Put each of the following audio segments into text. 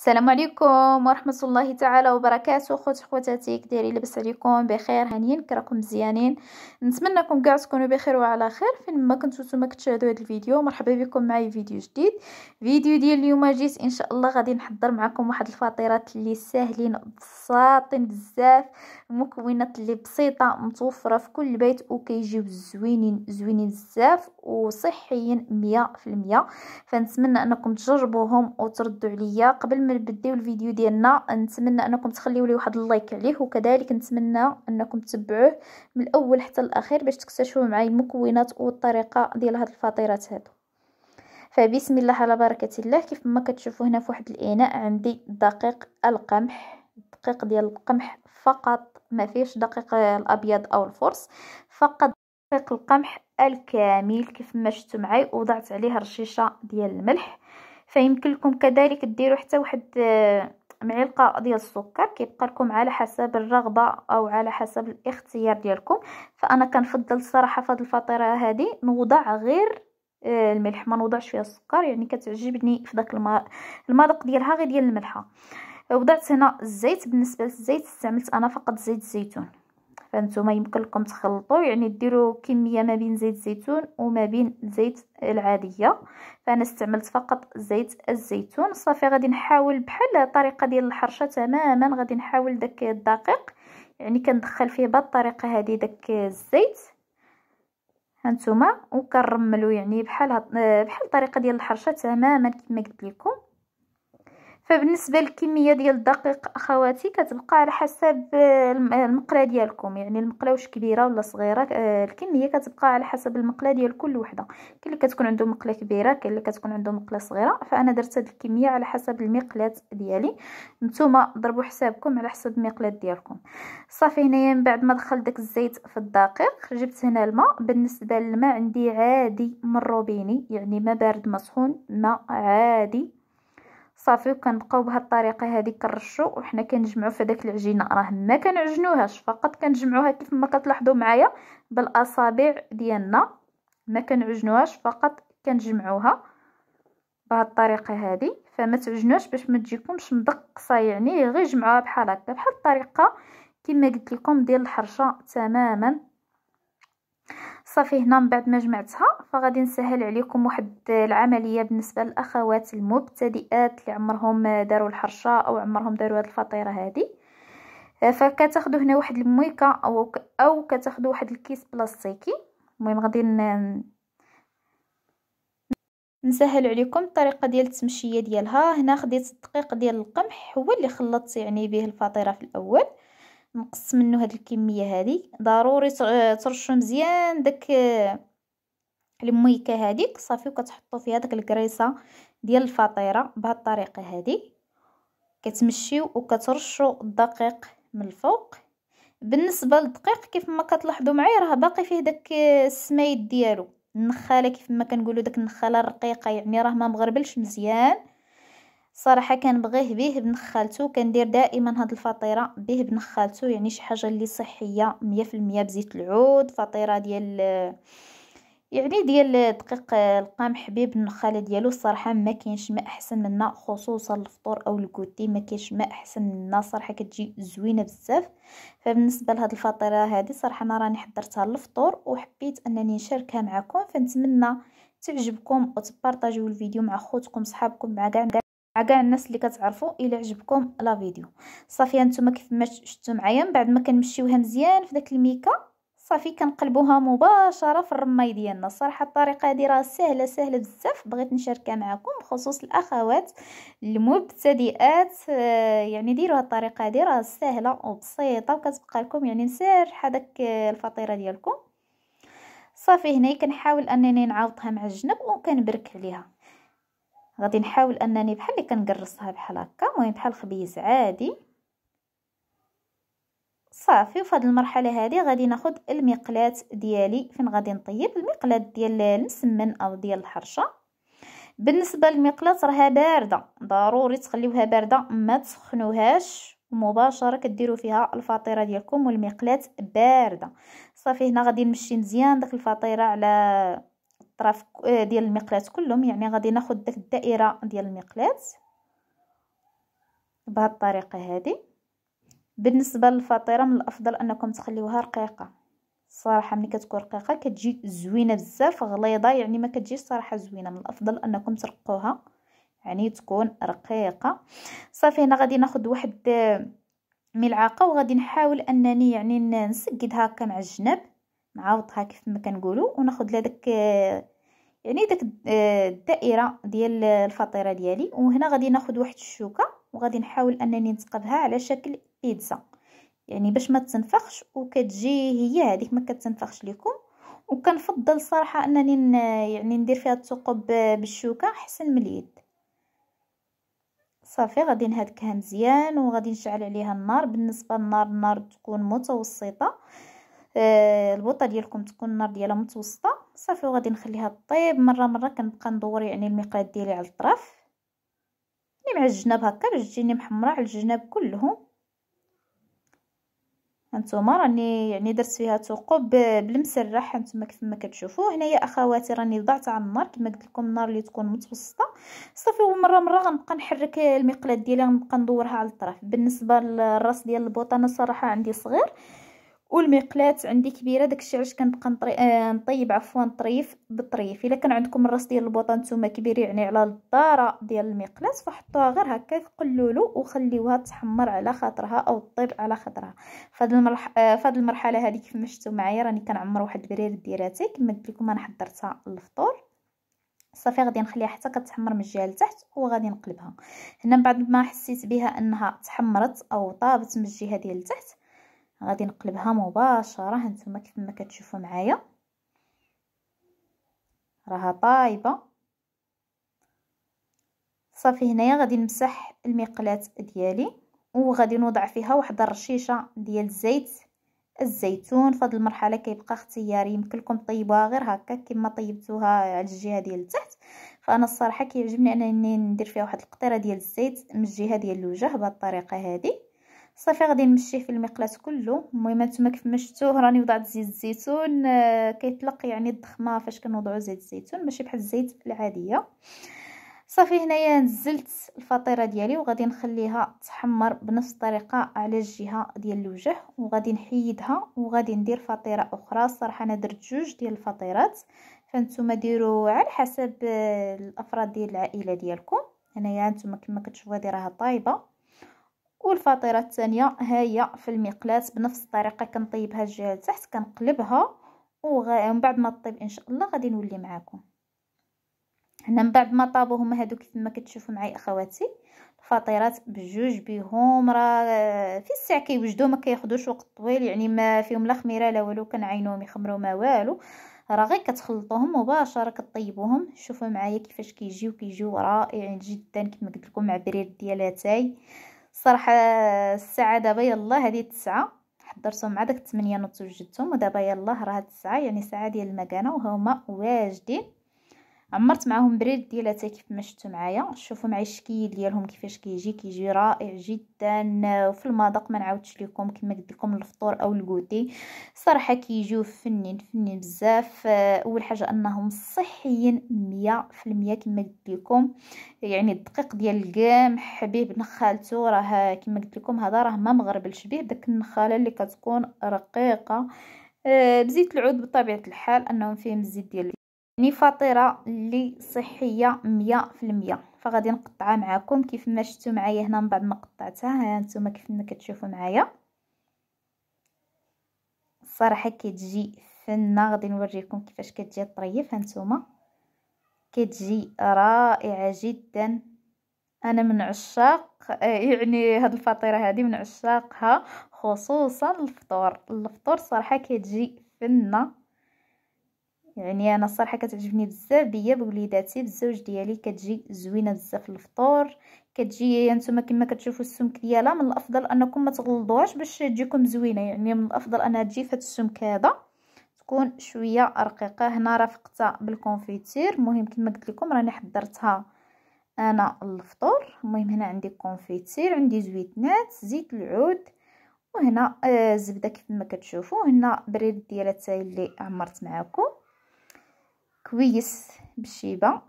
السلام عليكم ورحمه الله تعالى وبركاته خوت خواتاتي كديري لاباس عليكم بخير هانيين كراكم مزيانين نتمنىكم كاع تكونوا بخير وعلى خير فين ما كنتو نتوما كتشاهدوا هذا الفيديو مرحبا بكم معي فيديو جديد فيديو ديال اليوم جيت ان شاء الله غادي نحضر معكم واحد الفطيرات اللي ساهلين بساطين بزاف مكونات اللي بسيطه متوفره في كل بيت وكيجيو زوينين زوينين بزاف وصحيين 100% فنتمنى انكم تجربوهم وتردوا عليا قبل قبل ما نبداو الفيديو ديالنا نتمنى انكم تخليو لي واحد اللايك عليه وكذلك نتمنى انكم تتبعوه من الاول حتى الاخير باش تكتشفوا معايا المكونات والطريقه ديال هاد الفطيرات هادو فبسم الله على بركه الله كيف ما كتشوفوا هنا في واحد الاناء عندي دقيق القمح دقيق ديال القمح فقط ما فيش دقيق الابيض او الفرص فقط دقيق القمح الكامل كيف ما شفتوا معايا وضعت عليه رشيشه ديال الملح فيمكن لكم كذلك ديروا حتى واحد آه، معلقه ديال السكر كيبقى لكم على حسب الرغبه او على حسب الاختيار ديالكم فانا كنفضل الصراحه في هذه الفطيره هذه نوضع غير آه، الملح ما نوضعش فيها السكر يعني كتعجبني في داك المذاق ديالها غير ديال الملحه وضعت هنا الزيت بالنسبه للزيت استعملت انا فقط زيت الزيتون فانتوما يمكن لكم تخلطوا يعني ديروا كميه ما بين زيت الزيتون وما بين زيت العاديه فانا استعملت فقط زيت الزيتون صافي غادي نحاول بحال الطريقه ديال الحرشه تماما غادي نحاول داك الدقيق يعني كندخل فيه بهاد الطريقه هذه داك الزيت هانتوما وكنرملو يعني بحال بحال الطريقه ديال الحرشه تماما كما قلت لكم فبالنسبه للكميه ديال الدقيق اخواتي كتبقى على حسب المقله ديالكم يعني المقله واش كبيره ولا صغيره آه، الكميه كتبقى على حسب المقله ديال كل وحده كاين اللي كتكون عنده مقله كبيره كاين اللي كتكون عنده مقله صغيره فانا درت هذه الكميه على حسب المقلات ديالي نتوما ضربوا حسابكم على حسب المقلات ديالكم صافي هنايا من بعد ما دخل داك الزيت في الدقيق جبت هنا الماء بالنسبه للماء عندي عادي من روبيني يعني ما بارد ما سخون ما عادي صافي وكنبقاو بهاد الطريقه هذه كنرشو وحنا كنجمعو في داك العجينه راه ما كنعجنوهاش فقط كنجمعوها كيف ما كتلاحظوا معايا بالاصابع ديالنا ما كنعجنوهاش فقط كنجمعوها بهاد الطريقه هذه فما تعجنوش باش ما تجيكمش مدقصه يعني غير جمعوها بحال هكا بحال الطريقه كما قلت لكم ديال الحرشه تماما صافي هنا من بعد ما جمعتها فغادي نسهل عليكم واحد العمليه بالنسبه للاخوات المبتدئات اللي عمرهم داروا الحرشه او عمرهم داروا هذه الفطيره هذه آه، فكتاخذوا هنا واحد المويكه او او كتاخذوا واحد الكيس بلاستيكي المهم غادي نسهل عليكم الطريقه ديال التمشيه ديالها هنا خديت الدقيق ديال القمح هو اللي خلطت يعني به الفطيره في الاول نقص منه هاد الكميه هذه ضروري ترشوا مزيان داك آه، الميكه هذيك صافي وكتحطوا فيها داك الكريسه ديال الفطيره بهاد الطريقه هذه كتمشيو وكترشوا الدقيق من الفوق بالنسبه للدقيق كيف ما كتلاحظوا معايا راه باقي فيه داك آه، السمايد ديالو النخاله كيف ما كنقولوا داك النخاله الرقيقه يعني راه ما مغربلش مزيان صراحه كنبغيه به بنخالتو خالته كندير دائما هاد الفطيره به بنخالتو خالته يعني شي حاجه اللي صحيه مية المية بزيت العود فطيره ديال يعني ديال دقيق القمح بيه النخالة ديالو الصراحه ما كاينش ما احسن منها خصوصا الفطور او الكوتي ما كاينش ما احسن منها صراحة كتجي زوينه بزاف فبالنسبه لهاد الفطيره هذه صراحه انا راني حضرتها للفطور وحبيت انني نشاركها معكم فنتمنى تعجبكم وتبارطاجيو الفيديو مع خوتكم صحابكم مع كاع كاع الناس اللي كتعرفوا الا عجبكم لا فيديو صافي نتوما كيف ما شفتوا معايا من بعد ما كنمشيوها مزيان في داك الميكا صافي كنقلبوها مباشره في الرماي ديالنا الصراحه الطريقه هذه راه سهله سهله بزاف بغيت نشاركها معكم بخصوص الاخوات المبتدئات آه، يعني ديروا الطريقه هذه راه سهله وبسيطه وكتبقى لكم يعني نسرح هذاك الفطيره ديالكم صافي هنا كنحاول انني نعاوضها مع الجنب وكنبرك عليها غادي نحاول انني بحال اللي كنقرصها بحال هكا المهم بحال خبيز عادي صافي وفي هذه المرحله هذه غادي ناخذ المقلات ديالي فين غادي نطيب المقلات ديال المسمن او ديال الحرشه بالنسبه للمقلات راها بارده ضروري تخليوها بارده ما تسخنوهاش مباشره كديروا فيها الفطيره ديالكم والمقلات بارده صافي هنا غادي نمشي مزيان داك الفطيره على الاطراف آه، ديال المقلاة كلهم يعني غادي ناخد داك الدائره ديال المقلاة بهاد الطريقه هذه بالنسبه للفطيره من الافضل انكم تخليوها رقيقه الصراحه ملي كتكون رقيقه كتجي زوينه بزاف غليظه يعني ما كتجيش صراحه زوينه من الافضل انكم ترقوها يعني تكون رقيقه صافي هنا غادي ناخد واحد آه، ملعقه وغادي نحاول انني يعني نسقد هكا مع الجناب نعوضها كيف ما كنقولوا وناخذ لها داك آه، يعني داك آه، الدائره ديال الفطيره ديالي وهنا غادي ناخذ واحد الشوكه وغادي نحاول انني نتقبها على شكل بيتزا يعني باش ما تنفخش وكتجي هي هذيك ما كتنفخش لكم وكنفضل صراحه انني يعني ندير فيها الثقوب بالشوكه احسن من اليد صافي غادي نهدكها مزيان وغادي نشعل عليها النار بالنسبه للنار النار تكون متوسطه آه البوطه ديالكم تكون النار ديالها متوسطه صافي وغادي نخليها طيب مره مره كنبقى ندور يعني المقاد ديالي على الطرف يعني مع الجناب هكا باش تجيني محمره على الجناب كلهم هانتوما راني يعني درت فيها ثقوب بالمسرح هانتوما كيف ما كتشوفوا هنايا اخواتي راني ضعت على النار كما قلت لكم النار اللي تكون متوسطه صافي ومره مره غنبقى نحرك المقلاه ديالي غنبقى ندورها على الطرف بالنسبه للراس ديال البوطانه صراحه عندي صغير والمقلات عندي كبيره داكشي علاش كنبقى آه، نطيب عفوا طريف بطريف الا كان عندكم الراس ديال البوطه نتوما كبير يعني على الداره ديال المقلات فحطوها غير هكا قلولو وخليوها تحمر على خاطرها او طيب على خاطرها فهاد المرح... آه، المرحله هذه كيف ما شفتوا معايا راني كنعمر واحد البرير ديراتي كما قلت لكم انا حضرتها للفطور صافي غادي نخليها حتى كتحمر من الجهه لتحت وغادي نقلبها هنا بعد ما حسيت بها انها تحمرت او طابت من الجهه ديال لتحت غادي نقلبها مباشره هانتوما كيف ما كتشوفوا معايا راها طايبه صافي هنايا غادي نمسح المقلات ديالي وغادي نوضع فيها واحد الرشيشه ديال الزيت الزيتون فهاد المرحله كيبقى اختياري يمكن لكم طيبوها غير هكا كما طيبتوها على الجهه ديال التحت فانا الصراحه كيعجبني انني ندير فيها واحد القطيره ديال الزيت من الجهه ديال الوجه بهاد الطريقه هذه صافي غادي نمشيه في المقلاة كله المهم نتوما كيف ما شفتوه راني وضعت زيت الزيتون آه، كيطلق يعني الضخمه فاش كنوضعوا زيت الزيتون ماشي بحال الزيت العاديه صافي هنايا نزلت الفطيره ديالي وغادي نخليها تحمر بنفس الطريقه على الجهه ديال الوجه وغادي نحيدها وغادي ندير فطيره اخرى صراحه انا درت جوج ديال الفطيرات فانتوما ديروا على حسب آه، الافراد ديال العائله ديالكم هنايا نتوما كما كتشوفوا هذه راه طايبه والفطيره الثانيه هي في المقلاة بنفس الطريقه كنطيبها الجهه لتحت كنقلبها ومن بعد ما طيب ان شاء الله غادي نولي معاكم هنا من بعد ما طابو هما هادو كيفما كتشوفوا معايا اخواتي الفطيرات بجوج بهم راه آه، في الساعه كيوجدوا ما كياخذوش وقت طويل يعني ما فيهم لا خميره لا والو كنعينوهم يخمروا ما والو راه غير كتخلطوهم مباشره كطيبوهم شوفوا معايا كيفاش كيجيو كيجيو رائعين جدا كما قلت لكم مع بريد ديال اتاي صراحة الساعة دابا يلا هذه تسعة حضرتهم مع داك 8 نوت وجدتهم ودابا يلا راه تسعة يعني ساعة ديال المكانة وهما واجدين عمرت معاهم بريد ديالاتها كيف ما شفتو معايا شوفوا معايا الشكل ديالهم كيفاش كيجي كيجي رائع جدا وفي المذاق ما نعاودش لكم كما قلت لكم الفطور او الكوتي صراحه كيجيو فنين فنين بزاف اول حاجه انهم صحيين 100% كما قلت لكم يعني الدقيق ديال القمح حبيب نخالته راه كما قلت لكم هذا راه ما مغربلش به داك النخاله اللي كتكون رقيقه آه، بزيت العود بطبيعه الحال انهم فيهم الزيت ديال يعني فطيره اللي صحيه مية في المية فغادي نقطعها معكم كيف ما شفتوا معايا هنا من بعد ما قطعتها ها نتوما كيف ما كتشوفوا معايا الصراحه كتجي فنه غادي نوريكم كيفاش كتجي طريف ها نتوما كتجي رائعه جدا انا من عشاق آه، يعني هاد الفطيره هذه من عشاقها خصوصا الفطور الفطور صراحه كتجي فنه يعني انا الصراحه كتعجبني بزاف بيا بوليداتي بالزوج ديالي كتجي زوينه بزاف الفطور كتجي نتوما كما كتشوفوا السمك ديالها من الافضل انكم ما تغلضوهاش باش تجيكم زوينه يعني من الافضل انها تجي فهاد السمك هذا تكون شويه رقيقه هنا رافقتها بالكونفيتير المهم كما قلت لكم راني حضرتها انا الفطور المهم هنا عندي كونفيتير عندي زويتنات زيت العود وهنا الزبده آه كيف ما كتشوفوا هنا بريد ديالها اللي عمرت معاكم كويس بالشيبة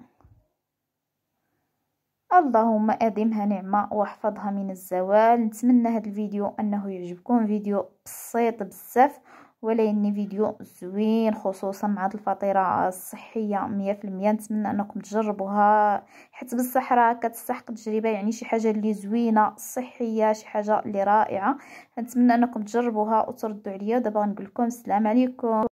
اللهم أدمها نعمة واحفظها من الزوال نتمنى هذا الفيديو أنه يعجبكم فيديو بسيط بزاف ولكن فيديو زوين خصوصا مع هاد الفطيره الصحيه مية المية نتمنى انكم تجربوها حيت بصح راه كتستحق تجربه يعني شي حاجه اللي زوينه صحيه شي حاجه اللي رائعه نتمنى انكم تجربوها وتردوا عليا دابا نقول لكم السلام عليكم